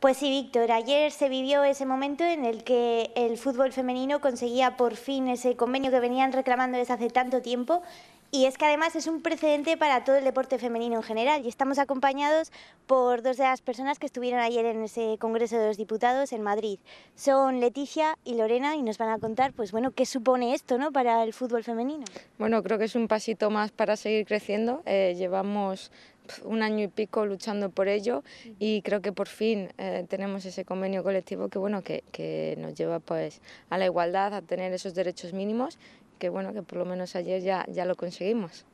Pues sí, Víctor, ayer se vivió ese momento en el que el fútbol femenino conseguía por fin ese convenio que venían reclamando desde hace tanto tiempo. Y es que además es un precedente para todo el deporte femenino en general. Y estamos acompañados por dos de las personas que estuvieron ayer en ese Congreso de los Diputados en Madrid. Son Leticia y Lorena y nos van a contar, pues bueno, qué supone esto, ¿no? Para el fútbol femenino. Bueno, creo que es un pasito más para seguir creciendo. Eh, llevamos un año y pico luchando por ello y creo que por fin eh, tenemos ese convenio colectivo que bueno que, que, nos lleva pues a la igualdad, a tener esos derechos mínimos que bueno que por lo menos ayer ya, ya lo conseguimos.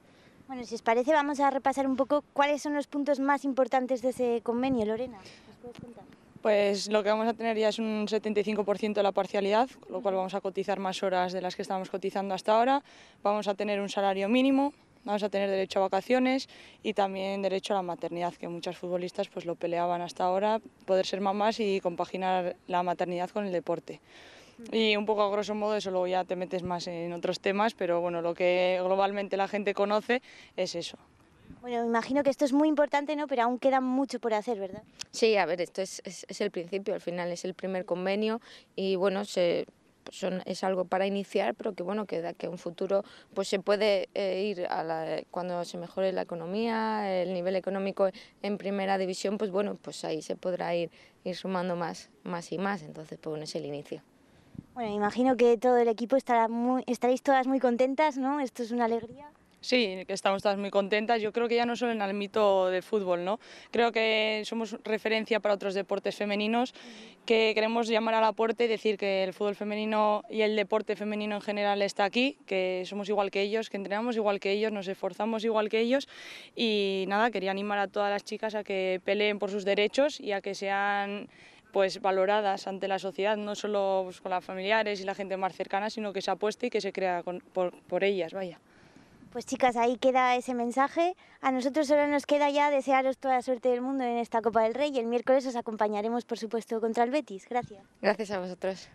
Bueno, si os parece vamos a repasar un poco cuáles son los puntos más importantes de ese convenio, Lorena. Pues lo que vamos a tener ya es un 75% de la parcialidad, con lo cual vamos a cotizar más horas de las que estábamos cotizando hasta ahora. Vamos a tener un salario mínimo, vamos a tener derecho a vacaciones y también derecho a la maternidad, que muchas futbolistas pues lo peleaban hasta ahora, poder ser mamás y compaginar la maternidad con el deporte. Y un poco a grosso modo, eso luego ya te metes más en otros temas, pero bueno, lo que globalmente la gente conoce es eso. Bueno, me imagino que esto es muy importante, ¿no? Pero aún queda mucho por hacer, ¿verdad? Sí, a ver, esto es, es el principio, al final es el primer convenio y bueno, se, es algo para iniciar, pero que bueno, que, un futuro pues se puede eh, ir cuando se mejore la economía, el nivel económico en primera división, pues bueno, pues ahí se podrá ir, ir sumando más, más y más, entonces pues es el inicio. Bueno, imagino que todo el equipo estará muy, estaréis todas muy contentas, ¿no? Esto es una alegría. Sí, que estamos todas muy contentas. Yo creo que ya no solo en el mito del fútbol, ¿no? Creo que somos referencia para otros deportes femeninos, que queremos llamar a la puerta y decir que el fútbol femenino y el deporte femenino en general está aquí, que somos igual que ellos, que entrenamos igual que ellos, nos esforzamos igual que ellos y nada, quería animar a todas las chicas a que peleen por sus derechos y a que sean pues valoradas ante la sociedad, no solo pues, con las familiares y la gente más cercana, sino que se apueste y que se crea por ellas, vaya. Pues chicas, ahí queda ese mensaje. A nosotros solo nos queda ya desearos toda la suerte del mundo en esta Copa del Rey y el miércoles os acompañaremos, por supuesto, contra el Betis. Gracias. Gracias a vosotros.